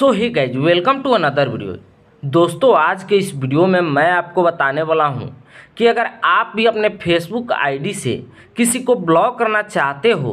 so hi guys welcome to another video दोस्तों आज के इस वीडियो में मैं आपको बताने वाला हूं कि अगर आप भी अपने फेसबुक आईडी से किसी को ब्लॉक करना चाहते हो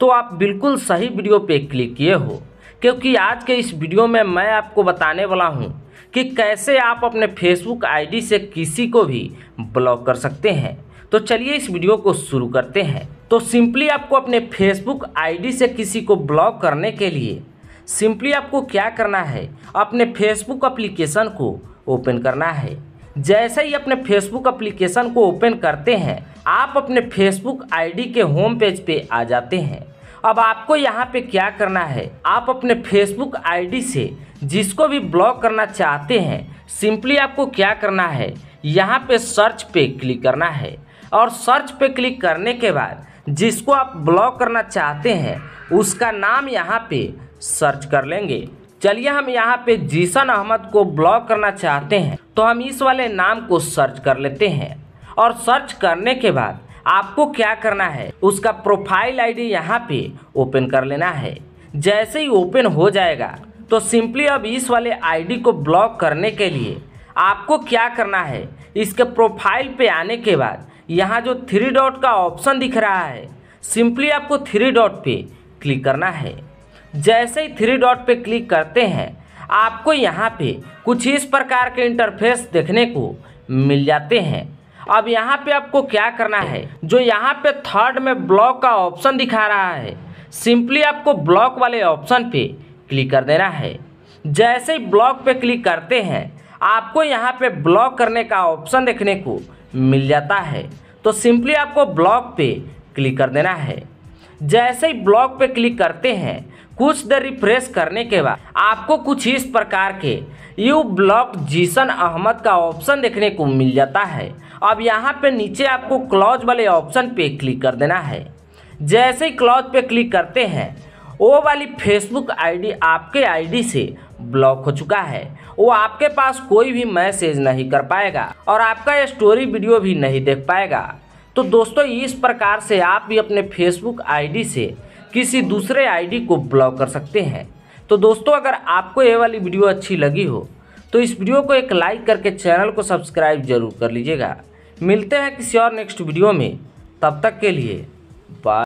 तो आप बिल्कुल सही वीडियो पे क्लिक किए हो क्योंकि आज के इस वीडियो में मैं आपको बताने वाला हूं कि कैसे आप अपने फेसबुक आई से किसी को भी ब्लॉक कर सकते हैं तो चलिए इस वीडियो को शुरू करते हैं तो सिंपली आपको अपने फेसबुक आईडी से किसी को ब्लॉक करने के लिए सिंपली आपको क्या करना है अपने फेसबुक अप्लीकेशन को ओपन करना है जैसे ही अपने फेसबुक अप्लीकेशन को ओपन करते हैं आप अपने फेसबुक आईडी के होम पेज पे आ जाते हैं अब आपको यहाँ पे क्या करना है आप अपने फेसबुक आईडी से जिसको भी ब्लॉक करना चाहते हैं सिंपली आपको क्या करना है यहाँ पे सर्च पे क्लिक करना है और सर्च पे क्लिक करने के बाद जिसको आप ब्लॉक करना चाहते हैं उसका नाम यहाँ पे सर्च कर लेंगे चलिए हम यहाँ पे जीसन अहमद को ब्लॉक करना चाहते हैं तो हम इस वाले नाम को सर्च कर लेते हैं और सर्च करने के बाद आपको क्या करना है उसका प्रोफाइल आईडी यहाँ पे ओपन कर लेना है जैसे ही ओपन हो जाएगा तो सिंपली अब इस वाले आईडी को ब्लॉक करने के लिए आपको क्या करना है इसके प्रोफाइल पे आने के बाद यहाँ जो थ्री डॉट का ऑप्शन दिख रहा है सिंपली आपको थ्री डॉट पे क्लिक करना है जैसे ही थ्री डॉट पे क्लिक करते हैं आपको यहाँ पे कुछ इस प्रकार के इंटरफेस देखने को मिल जाते हैं अब यहाँ पे आपको क्या करना है जो यहाँ पे थर्ड में ब्लॉक का ऑप्शन दिखा रहा है सिंपली आपको ब्लॉक वाले ऑप्शन पे क्लिक कर देना है जैसे ही ब्लॉक पे क्लिक करते हैं आपको यहाँ पे ब्लॉक करने का ऑप्शन देखने को मिल जाता है तो सिंपली आपको ब्लॉक पे क्लिक कर देना है जैसे ही ब्लॉक पे क्लिक करते हैं कुछ देर रिफ्रेश करने के बाद आपको कुछ इस प्रकार के यू ब्लॉक जीसन अहमद का ऑप्शन देखने को मिल जाता है अब यहाँ पे नीचे आपको क्लॉज वाले ऑप्शन पे क्लिक कर देना है जैसे ही क्लॉज पे क्लिक करते हैं वो वाली फेसबुक आईडी आपके आईडी से ब्लॉक हो चुका है वो आपके पास कोई भी मैसेज नहीं कर पाएगा और आपका स्टोरी वीडियो भी नहीं देख पाएगा तो दोस्तों इस प्रकार से आप भी अपने फेसबुक आईडी से किसी दूसरे आईडी को ब्लॉक कर सकते हैं तो दोस्तों अगर आपको ये वाली वीडियो अच्छी लगी हो तो इस वीडियो को एक लाइक करके चैनल को सब्सक्राइब जरूर कर लीजिएगा मिलते हैं किसी और नेक्स्ट वीडियो में तब तक के लिए बाय